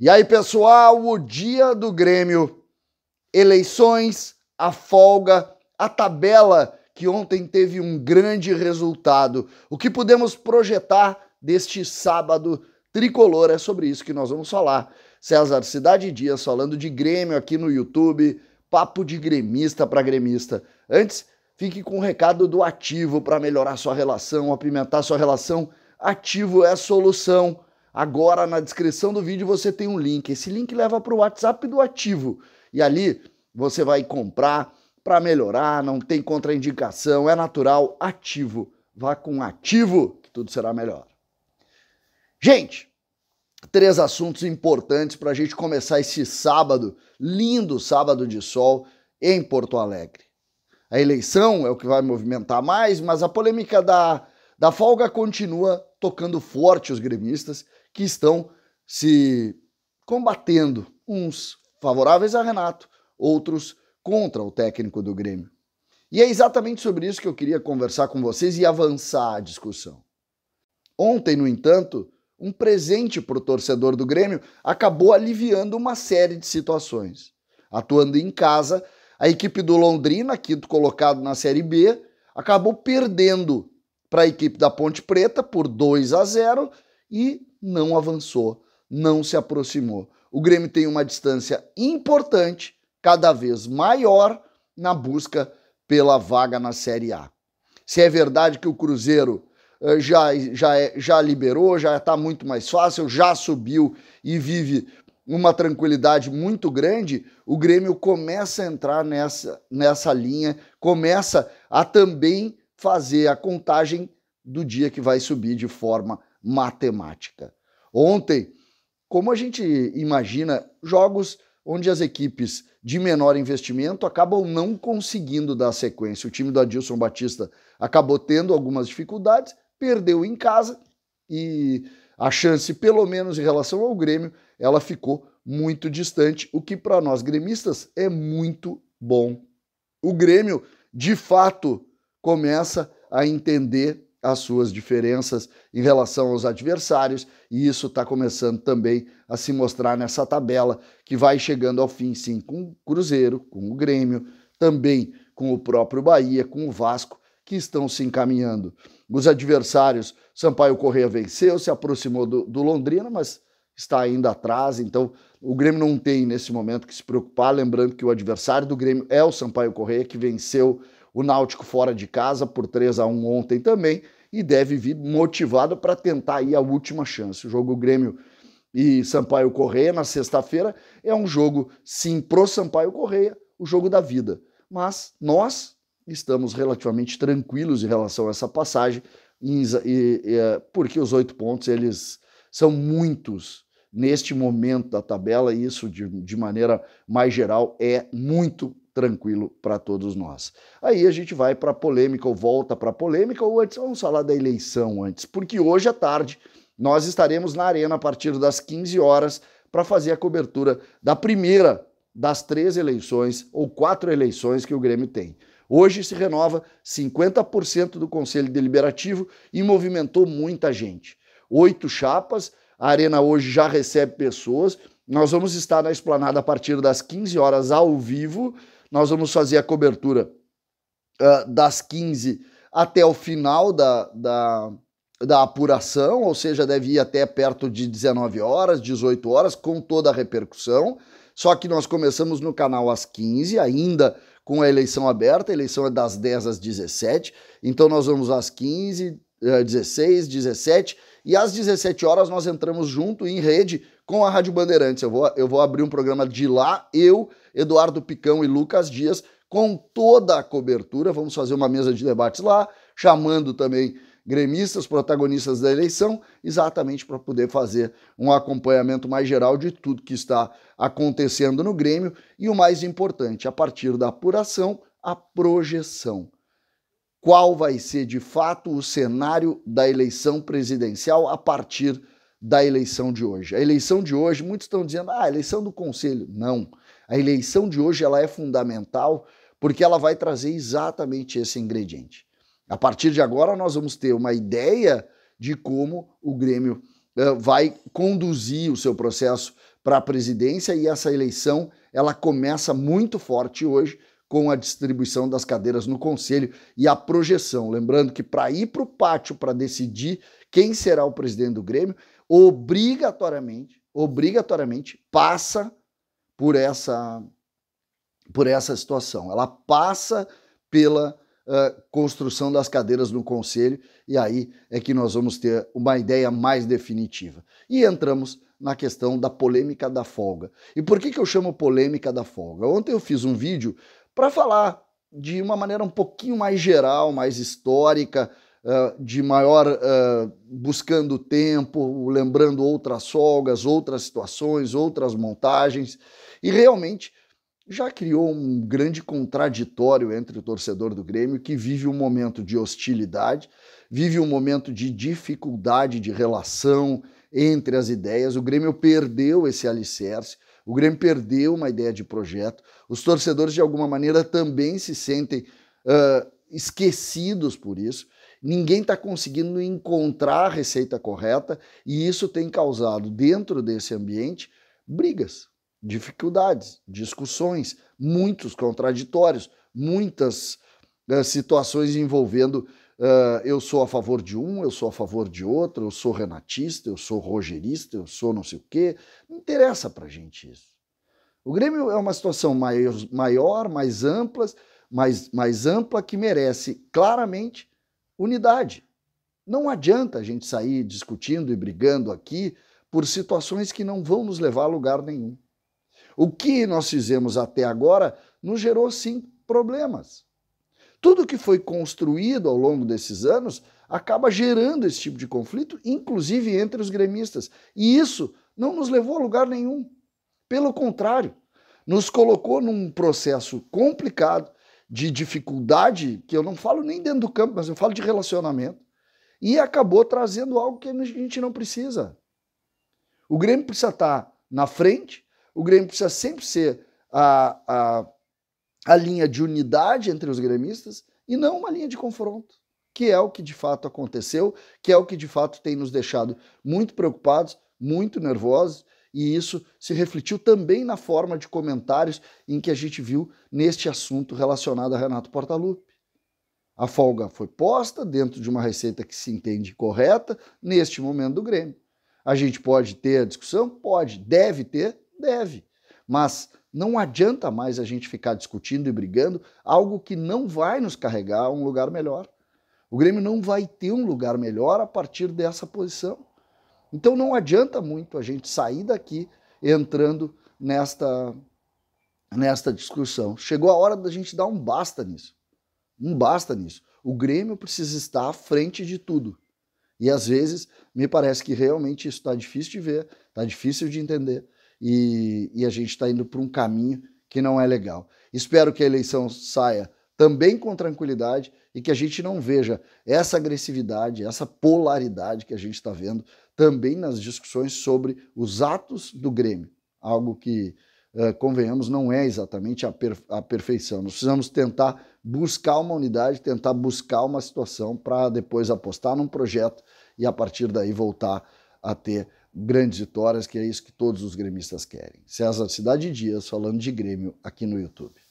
E aí, pessoal, o dia do Grêmio, eleições, a folga, a tabela que ontem teve um grande resultado. O que podemos projetar deste sábado tricolor? É sobre isso que nós vamos falar. César Cidade Dias falando de Grêmio aqui no YouTube, papo de gremista para gremista. Antes, fique com o um recado do Ativo para melhorar sua relação, apimentar sua relação. Ativo é a solução. Agora, na descrição do vídeo, você tem um link. Esse link leva para o WhatsApp do Ativo. E ali você vai comprar para melhorar, não tem contraindicação, é natural, ativo. Vá com ativo que tudo será melhor. Gente, três assuntos importantes para a gente começar esse sábado, lindo sábado de sol em Porto Alegre. A eleição é o que vai movimentar mais, mas a polêmica da, da folga continua tocando forte os gremistas que estão se combatendo, uns favoráveis a Renato, outros contra o técnico do Grêmio. E é exatamente sobre isso que eu queria conversar com vocês e avançar a discussão. Ontem, no entanto, um presente para o torcedor do Grêmio acabou aliviando uma série de situações. Atuando em casa, a equipe do Londrina, quinto colocado na Série B, acabou perdendo para a equipe da Ponte Preta por 2 a 0 e não avançou, não se aproximou. O Grêmio tem uma distância importante, cada vez maior, na busca pela vaga na Série A. Se é verdade que o Cruzeiro eh, já, já, é, já liberou, já está muito mais fácil, já subiu e vive uma tranquilidade muito grande, o Grêmio começa a entrar nessa, nessa linha, começa a também fazer a contagem do dia que vai subir de forma matemática ontem. Como a gente imagina jogos onde as equipes de menor investimento acabam não conseguindo dar sequência. O time do Adilson Batista acabou tendo algumas dificuldades, perdeu em casa e a chance, pelo menos em relação ao Grêmio, ela ficou muito distante, o que para nós gremistas é muito bom. O Grêmio, de fato, começa a entender as suas diferenças em relação aos adversários, e isso está começando também a se mostrar nessa tabela que vai chegando ao fim, sim, com o Cruzeiro, com o Grêmio, também com o próprio Bahia, com o Vasco, que estão se encaminhando. Os adversários, Sampaio Correia venceu, se aproximou do, do Londrina, mas está ainda atrás, então o Grêmio não tem nesse momento que se preocupar, lembrando que o adversário do Grêmio é o Sampaio Correia, que venceu o Náutico fora de casa por 3 a 1 ontem também e deve vir motivado para tentar aí a última chance. O jogo Grêmio e Sampaio Correia na sexta-feira é um jogo sim pro Sampaio Correia, o jogo da vida. Mas nós estamos relativamente tranquilos em relação a essa passagem, é, porque os oito pontos eles são muitos neste momento da tabela e isso de, de maneira mais geral é muito tranquilo para todos nós. Aí a gente vai para a polêmica, ou volta para a polêmica, ou antes, vamos falar da eleição antes, porque hoje à tarde nós estaremos na Arena a partir das 15 horas para fazer a cobertura da primeira das três eleições ou quatro eleições que o Grêmio tem. Hoje se renova 50% do Conselho Deliberativo e movimentou muita gente. Oito chapas, a Arena hoje já recebe pessoas. Nós vamos estar na esplanada a partir das 15 horas ao vivo nós vamos fazer a cobertura uh, das 15 até o final da, da, da apuração, ou seja, deve ir até perto de 19 horas, 18 horas, com toda a repercussão. Só que nós começamos no canal às 15, ainda com a eleição aberta, a eleição é das 10 às 17, então nós vamos às 15, 16, 17, e às 17 horas nós entramos junto em rede com a Rádio Bandeirantes. Eu vou, eu vou abrir um programa de lá, eu, Eduardo Picão e Lucas Dias, com toda a cobertura. Vamos fazer uma mesa de debates lá, chamando também gremistas, protagonistas da eleição, exatamente para poder fazer um acompanhamento mais geral de tudo que está acontecendo no Grêmio e o mais importante, a partir da apuração, a projeção. Qual vai ser de fato o cenário da eleição presidencial a partir da eleição de hoje. A eleição de hoje, muitos estão dizendo, ah, a eleição do conselho. Não. A eleição de hoje ela é fundamental porque ela vai trazer exatamente esse ingrediente. A partir de agora, nós vamos ter uma ideia de como o Grêmio uh, vai conduzir o seu processo para a presidência e essa eleição ela começa muito forte hoje com a distribuição das cadeiras no conselho e a projeção. Lembrando que para ir para o pátio para decidir quem será o presidente do Grêmio, obrigatoriamente, obrigatoriamente passa por essa por essa situação. Ela passa pela uh, construção das cadeiras no conselho e aí é que nós vamos ter uma ideia mais definitiva. E entramos na questão da polêmica da folga. E por que, que eu chamo polêmica da folga? Ontem eu fiz um vídeo para falar de uma maneira um pouquinho mais geral, mais histórica, eh, de maior uh, buscando tempo, lembrando outras folgas, outras situações, outras montagens. E realmente já criou um grande contraditório entre o torcedor do Grêmio, que vive um momento de hostilidade, vive um momento de dificuldade de relação entre as ideias. O Grêmio perdeu esse alicerce, o Grêmio perdeu uma ideia de projeto. Os torcedores, de alguma maneira, também se sentem uh, esquecidos por isso ninguém está conseguindo encontrar a receita correta e isso tem causado, dentro desse ambiente, brigas, dificuldades, discussões, muitos contraditórios, muitas uh, situações envolvendo Uh, eu sou a favor de um, eu sou a favor de outro, eu sou renatista, eu sou rogerista, eu sou não sei o quê. Não interessa para gente isso. O Grêmio é uma situação maior, maior mais ampla, mais, mais ampla que merece claramente unidade. Não adianta a gente sair discutindo e brigando aqui por situações que não vão nos levar a lugar nenhum. O que nós fizemos até agora nos gerou, sim, problemas. Tudo que foi construído ao longo desses anos acaba gerando esse tipo de conflito, inclusive entre os gremistas. E isso não nos levou a lugar nenhum. Pelo contrário, nos colocou num processo complicado de dificuldade, que eu não falo nem dentro do campo, mas eu falo de relacionamento, e acabou trazendo algo que a gente não precisa. O Grêmio precisa estar na frente, o Grêmio precisa sempre ser a, a, a linha de unidade entre os gremistas e não uma linha de confronto, que é o que de fato aconteceu, que é o que de fato tem nos deixado muito preocupados, muito nervosos e isso se refletiu também na forma de comentários em que a gente viu neste assunto relacionado a Renato Portaluppi. A folga foi posta dentro de uma receita que se entende correta neste momento do Grêmio. A gente pode ter a discussão? Pode. Deve ter? Deve. Mas não adianta mais a gente ficar discutindo e brigando algo que não vai nos carregar a um lugar melhor. O Grêmio não vai ter um lugar melhor a partir dessa posição. Então não adianta muito a gente sair daqui entrando nesta, nesta discussão. Chegou a hora da gente dar um basta nisso. Um basta nisso. O Grêmio precisa estar à frente de tudo. E às vezes me parece que realmente isso está difícil de ver, está difícil de entender, e, e a gente está indo para um caminho que não é legal. Espero que a eleição saia também com tranquilidade e que a gente não veja essa agressividade, essa polaridade que a gente está vendo também nas discussões sobre os atos do Grêmio. Algo que, eh, convenhamos, não é exatamente a, a perfeição. Nós precisamos tentar buscar uma unidade, tentar buscar uma situação para depois apostar num projeto e a partir daí voltar a ter grandes vitórias, que é isso que todos os gremistas querem. César Cidade Dias falando de Grêmio aqui no YouTube.